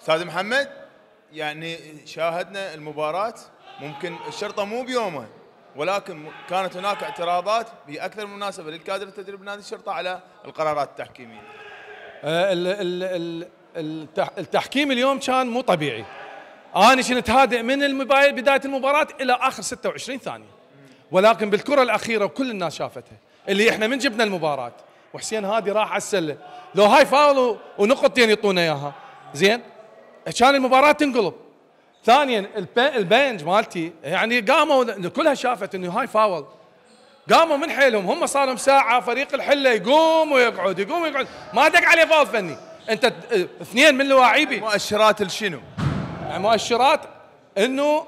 استاذ محمد يعني شاهدنا المباراه ممكن الشرطه مو بيومه ولكن كانت هناك اعتراضات باكثر من مناسبه للكادر التدريب نادي الشرطه على القرارات التحكيميه. أه، التحكيم اليوم كان مو طبيعي. انا كنت هادئ من بدايه المباراه الى اخر 26 ثانيه. ولكن بالكره الاخيره وكل الناس شافتها اللي احنا من جبنا المباراه وحسين هادي راح على السله لو هاي فاول ونقطتين يعطونا اياها زين كان المباراه تنقلب ثانيا البنج مالتي يعني قاموا كلها شافت انه هاي فاول قاموا من حيلهم هم لهم ساعه فريق الحله يقوم ويقعد يقوم ويقعد ما دق عليه فاول فني انت أه، اثنين من لواعيبي مؤشرات لشنو؟ مؤشرات انه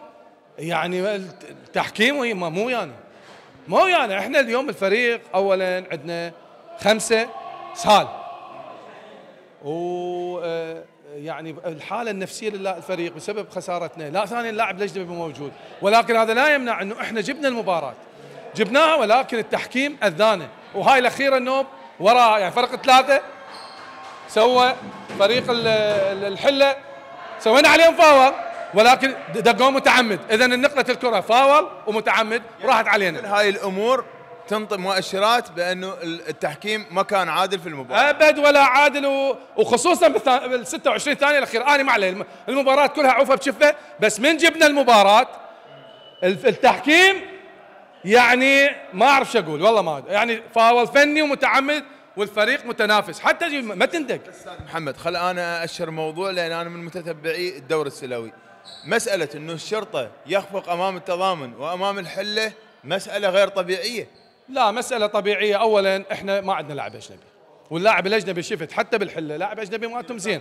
يعني التحكيم مو ويانا يعني. مو ويانا يعني. احنا اليوم الفريق اولا عندنا خمسه سهال و أه، يعني الحاله النفسيه للفريق بسبب خسارتنا، لا ثاني اللاعب الاجنبي موجود، ولكن هذا لا يمنع انه احنا جبنا المباراه. جبناها ولكن التحكيم اذانا، وهاي الاخيره النوب وراء يعني فرق ثلاثه سوى فريق الحله سوينا عليهم فاول ولكن دقوه متعمد، اذا نقلت الكره فاول ومتعمد وراحت علينا. هاي الامور تنطي مؤشرات بانه التحكيم ما كان عادل في المباراه ابد ولا عادل وخصوصا بال 26 ثانيه الاخير انا ما عليه المباراه كلها عوفه بشفه بس من جبنا المباراه التحكيم يعني ما اعرف شو اقول والله ما يعني فاول فني ومتعمد والفريق متنافس حتى ما تندق محمد خل انا اشر موضوع لان انا من متتبعي الدوري السلوي مساله انه الشرطه يخفق امام التضامن وامام الحله مساله غير طبيعيه لا مسألة طبيعية أولا إحنا ما عندنا لاعب أجنبي واللاعب الأجنبي شفت حتى بالحلة لاعب أجنبي مالتهم زين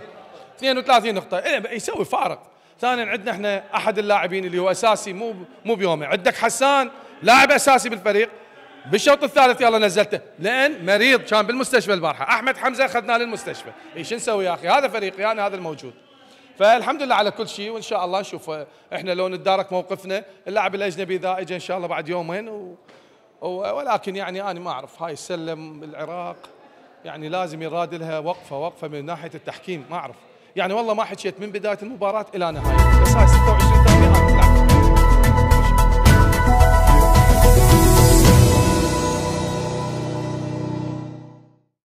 32 نقطة إيه يسوي فارق ثانيا عندنا احنا احد اللاعبين اللي هو اساسي مو مو بيومه عندك حسان لاعب اساسي بالفريق بالشوط الثالث يلا نزلته لان مريض كان بالمستشفى البارحه احمد حمزه اخذناه للمستشفى اي شو نسوي يا اخي هذا فريقي يعني انا هذا الموجود فالحمد لله على كل شيء وان شاء الله نشوف آه، احنا لو نتدارك موقفنا اللاعب الاجنبي اذا اجى ان شاء الله بعد يومين و... ولكن يعني أنا ما أعرف هاي السلة العراق يعني لازم يراد لها وقفة وقفة من ناحية التحكيم ما أعرف يعني والله ما حكيت من بداية المباراة إلى نهاية بس هاي 26